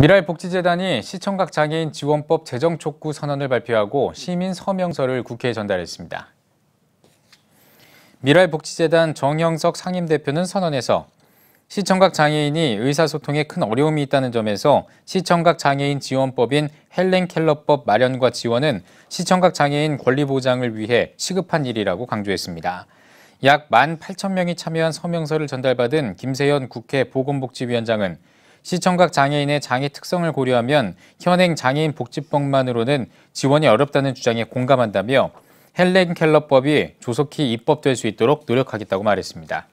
미랄복지재단이 시청각 장애인 지원법 제정 촉구 선언을 발표하고 시민 서명서를 국회에 전달했습니다. 미랄복지재단 정영석 상임대표는 선언에서 시청각 장애인이 의사소통에 큰 어려움이 있다는 점에서 시청각 장애인 지원법인 헬렌 켈러법 마련과 지원은 시청각 장애인 권리 보장을 위해 시급한 일이라고 강조했습니다. 약1 8 0명이 참여한 서명서를 전달받은 김세현 국회 보건복지위원장은 시청각 장애인의 장애 특성을 고려하면 현행 장애인 복지법만으로는 지원이 어렵다는 주장에 공감한다며 헬렌 켈러법이 조속히 입법될 수 있도록 노력하겠다고 말했습니다.